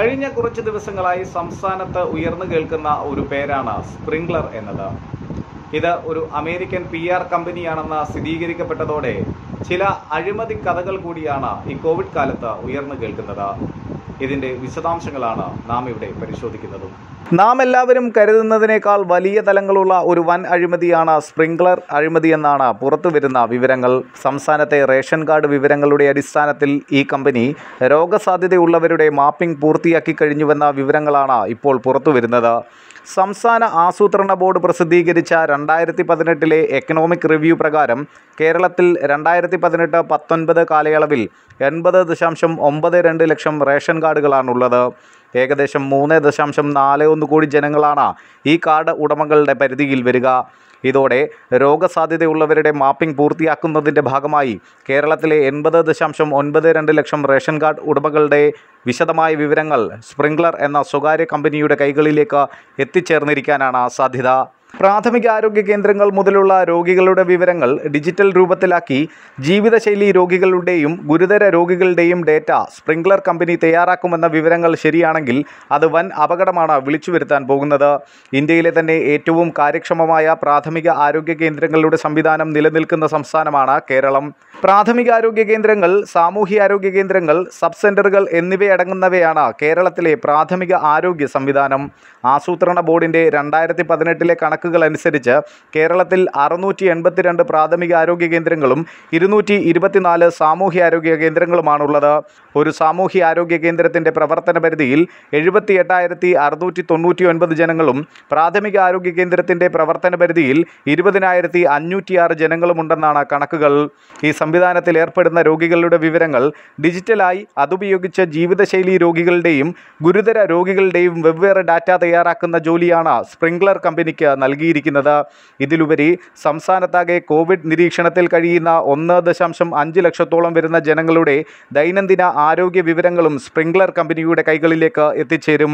കഴിഞ്ഞ കുറച്ച് ദിവസങ്ങളായി സംസ്ഥാനത്ത് ഉയർന്നു കേൾക്കുന്ന ഒരു പേരാണ് സ്പ്രിംഗ്ലർ എന്നത് ഇത് ഒരു അമേരിക്കൻ പി ആർ കമ്പനിയാണെന്ന് സ്ഥിരീകരിക്കപ്പെട്ടതോടെ ചില അഴിമതി കഥകൾ കൂടിയാണ് ഈ കോവിഡ് കാലത്ത് ഉയർന്നു കേൾക്കുന്നത് ഇതിന്റെ വിശദാംശങ്ങളാണ് നാം ഇവിടെ പരിശോധിക്കുന്നത് നാം എല്ലാവരും കരുതുന്നതിനേക്കാൾ വലിയ തലങ്ങളുള്ള ഒരു വൻ അഴിമതിയാണ് സ്പ്രിംഗ്ലർ പുറത്തു പുറത്തുവരുന്ന വിവരങ്ങൾ സംസ്ഥാനത്തെ റേഷൻ കാർഡ് വിവരങ്ങളുടെ അടിസ്ഥാനത്തിൽ ഈ കമ്പനി രോഗസാധ്യതയുള്ളവരുടെ മാപ്പിംഗ് പൂർത്തിയാക്കി കഴിഞ്ഞുവെന്ന വിവരങ്ങളാണ് ഇപ്പോൾ പുറത്തുവരുന്നത് സംസ്ഥാന ആസൂത്രണ ബോർഡ് പ്രസിദ്ധീകരിച്ച രണ്ടായിരത്തി പതിനെട്ടിലെ എക്കണോമിക് റിവ്യൂ പ്രകാരം കേരളത്തിൽ രണ്ടായിരത്തി പതിനെട്ട് പത്തൊൻപത് കാലയളവിൽ എൺപത് ദശാംശം ഒമ്പത് രണ്ട് ലക്ഷം റേഷൻ കാർഡുകളാണുള്ളത് ഏകദേശം മൂന്ന് ദശാംശം നാല് ഒന്ന് കോടി ജനങ്ങളാണ് ഈ കാർഡ് ഉടമകളുടെ പരിധിയിൽ വരിക ഇതോടെ രോഗസാധ്യതയുള്ളവരുടെ മാപ്പിംഗ് പൂർത്തിയാക്കുന്നതിൻ്റെ ഭാഗമായി കേരളത്തിലെ എൺപത് ദശാംശം ഒൻപത് രണ്ട് ലക്ഷം റേഷൻ കാർഡ് ഉടമകളുടെ വിശദമായ വിവരങ്ങൾ സ്പ്രിംഗ്ലർ എന്ന സ്വകാര്യ കമ്പനിയുടെ കൈകളിലേക്ക് എത്തിച്ചേർന്നിരിക്കാനാണ് സാധ്യത പ്രാഥമിക ആരോഗ്യ കേന്ദ്രങ്ങൾ മുതലുള്ള രോഗികളുടെ വിവരങ്ങൾ ഡിജിറ്റൽ രൂപത്തിലാക്കി ജീവിതശൈലി രോഗികളുടെയും ഗുരുതര രോഗികളുടെയും ഡേറ്റ സ്പ്രിംഗ്ലർ കമ്പനി തയ്യാറാക്കുമെന്ന വിവരങ്ങൾ ശരിയാണെങ്കിൽ അത് വൻ അപകടമാണ് വിളിച്ചു വരുത്താൻ പോകുന്നത് ഇന്ത്യയിലെ തന്നെ ഏറ്റവും കാര്യക്ഷമമായ പ്രാഥമിക ആരോഗ്യ കേന്ദ്രങ്ങളുടെ സംവിധാനം നിലനിൽക്കുന്ന സംസ്ഥാനമാണ് കേരളം പ്രാഥമികാരോഗ്യ കേന്ദ്രങ്ങൾ സാമൂഹ്യാരോഗ്യ കേന്ദ്രങ്ങൾ സബ് സെൻ്ററുകൾ എന്നിവയടങ്ങുന്നവയാണ് കേരളത്തിലെ പ്രാഥമിക ആരോഗ്യ സംവിധാനം ആസൂത്രണ ബോർഡിൻ്റെ രണ്ടായിരത്തി പതിനെട്ടിലെ കണക്കുകൾ അനുസരിച്ച് കേരളത്തിൽ അറുന്നൂറ്റി എൺപത്തിരണ്ട് പ്രാഥമിക ആരോഗ്യ കേന്ദ്രങ്ങളും ഇരുന്നൂറ്റി ഇരുപത്തിനാല് സാമൂഹ്യാരോഗ്യ കേന്ദ്രങ്ങളുമാണുള്ളത് ഒരു സാമൂഹ്യാരോഗ്യ കേന്ദ്രത്തിൻ്റെ പ്രവർത്തന പരിധിയിൽ എഴുപത്തി എട്ടായിരത്തി അറുന്നൂറ്റി തൊണ്ണൂറ്റി ഒൻപത് ജനങ്ങളും പ്രാഥമിക ആരോഗ്യ കേന്ദ്രത്തിൻ്റെ പ്രവർത്തന പരിധിയിൽ ഇരുപതിനായിരത്തി അഞ്ഞൂറ്റിയാറ് ജനങ്ങളുമുണ്ടെന്നാണ് കണക്കുകൾ ഈ സംവിധാനത്തിൽ ഏർപ്പെടുന്ന രോഗികളുടെ വിവരങ്ങൾ ഡിജിറ്റലായി അതുപയോഗിച്ച് ജീവിതശൈലി രോഗികളുടെയും ഗുരുതര രോഗികളുടെയും വെവ്വേറെ ഡാറ്റ തയ്യാറാക്കുന്ന ജോലിയാണ് സ്പ്രിംഗ്ലർ കമ്പനിക്ക് നൽകിയിരിക്കുന്നത് ഇതിലുപരി സംസ്ഥാനത്താകെ കോവിഡ് നിരീക്ഷണത്തിൽ കഴിയുന്ന ഒന്ന് ദശാംശം അഞ്ച് ലക്ഷത്തോളം വരുന്ന ജനങ്ങളുടെ ദൈനംദിന ആരോഗ്യ വിവരങ്ങളും സ്പ്രിംഗ്ലർ കമ്പനിയുടെ കൈകളിലേക്ക് എത്തിച്ചേരും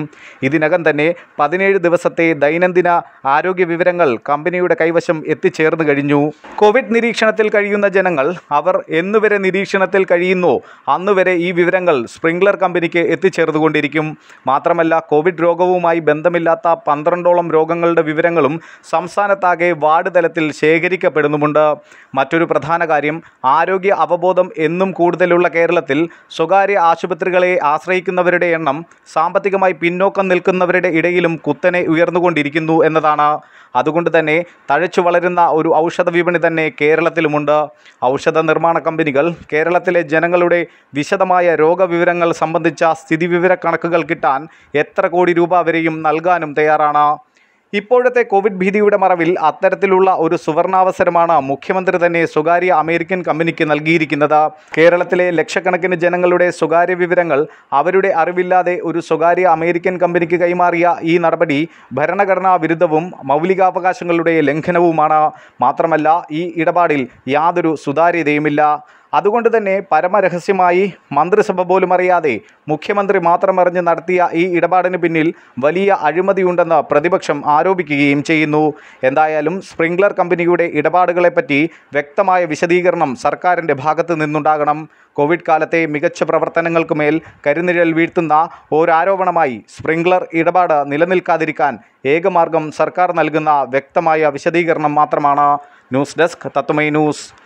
ഇതിനകം തന്നെ പതിനേഴ് ദിവസത്തെ ദൈനംദിന ആരോഗ്യ വിവരങ്ങൾ കമ്പനിയുടെ കൈവശം എത്തിച്ചേർന്നു കഴിഞ്ഞു കോവിഡ് നിരീക്ഷണത്തിൽ കഴിയുന്ന ജനങ്ങൾ അവർ അവർ എന്നുവരെ നിരീക്ഷണത്തിൽ കഴിയുന്നു അന്നുവരെ ഈ വിവരങ്ങൾ സ്പ്രിംഗ്ലർ കമ്പനിക്ക് എത്തിച്ചേർന്നുകൊണ്ടിരിക്കും മാത്രമല്ല കോവിഡ് രോഗവുമായി ബന്ധമില്ലാത്ത പന്ത്രണ്ടോളം രോഗങ്ങളുടെ വിവരങ്ങളും സംസ്ഥാനത്താകെ വാർഡ് തലത്തിൽ ശേഖരിക്കപ്പെടുന്നുമുണ്ട് മറ്റൊരു പ്രധാന കാര്യം ആരോഗ്യ അവബോധം എന്നും കൂടുതലുള്ള കേരളത്തിൽ സ്വകാര്യ ആശുപത്രികളെ ആശ്രയിക്കുന്നവരുടെ എണ്ണം സാമ്പത്തികമായി പിന്നോക്കം നിൽക്കുന്നവരുടെ ഇടയിലും കുത്തനെ ഉയർന്നുകൊണ്ടിരിക്കുന്നു എന്നതാണ് അതുകൊണ്ട് തന്നെ തഴച്ചു വളരുന്ന ഒരു ഔഷധ വിപണി തന്നെ കേരളത്തിലുമുണ്ട് ഔഷധ നിർമ്മാണ കമ്പനികൾ കേരളത്തിലെ ജനങ്ങളുടെ വിശദമായ രോഗവിവരങ്ങൾ സംബന്ധിച്ച സ്ഥിതിവിവര കണക്കുകൾ കിട്ടാൻ എത്ര കോടി രൂപ വരെയും നൽകാനും തയ്യാറാണ് ഇപ്പോഴത്തെ കോവിഡ് ഭീതിയുടെ മറവിൽ അത്തരത്തിലുള്ള ഒരു സുവർണാവസരമാണ് മുഖ്യമന്ത്രി തന്നെ സ്വകാര്യ അമേരിക്കൻ കമ്പനിക്ക് നൽകിയിരിക്കുന്നത് കേരളത്തിലെ ലക്ഷക്കണക്കിന് ജനങ്ങളുടെ സ്വകാര്യ വിവരങ്ങൾ അവരുടെ അറിവില്ലാതെ ഒരു സ്വകാര്യ അമേരിക്കൻ കമ്പനിക്ക് കൈമാറിയ ഈ നടപടി ഭരണഘടനാ വിരുദ്ധവും മൗലികാവകാശങ്ങളുടെ ലംഘനവുമാണ് മാത്രമല്ല ഈ ഇടപാടിൽ യാതൊരു സുതാര്യതയുമില്ല അതുകൊണ്ട് തന്നെ പരമരഹസ്യമായി മന്ത്രിസഭ പോലും അറിയാതെ മുഖ്യമന്ത്രി മാത്രം നടത്തിയ ഈ ഇടപാടിന് പിന്നിൽ വലിയ അഴിമതിയുണ്ടെന്ന് പ്രതിപക്ഷം ആരോപിക്കുകയും ചെയ്യുന്നു എന്തായാലും സ്പ്രിംഗ്ലർ കമ്പനിയുടെ ഇടപാടുകളെപ്പറ്റി വ്യക്തമായ വിശദീകരണം സർക്കാരിൻ്റെ ഭാഗത്ത് നിന്നുണ്ടാകണം കോവിഡ് കാലത്തെ മികച്ച പ്രവർത്തനങ്ങൾക്കുമേൽ കരിനിഴൽ വീഴ്ത്തുന്ന ഒരാരോപണമായി സ്പ്രിംഗ്ലർ ഇടപാട് നിലനിൽക്കാതിരിക്കാൻ ഏകമാർഗം സർക്കാർ നൽകുന്ന വ്യക്തമായ വിശദീകരണം മാത്രമാണ് ന്യൂസ് ഡെസ്ക് തത്വമൈ ന്യൂസ്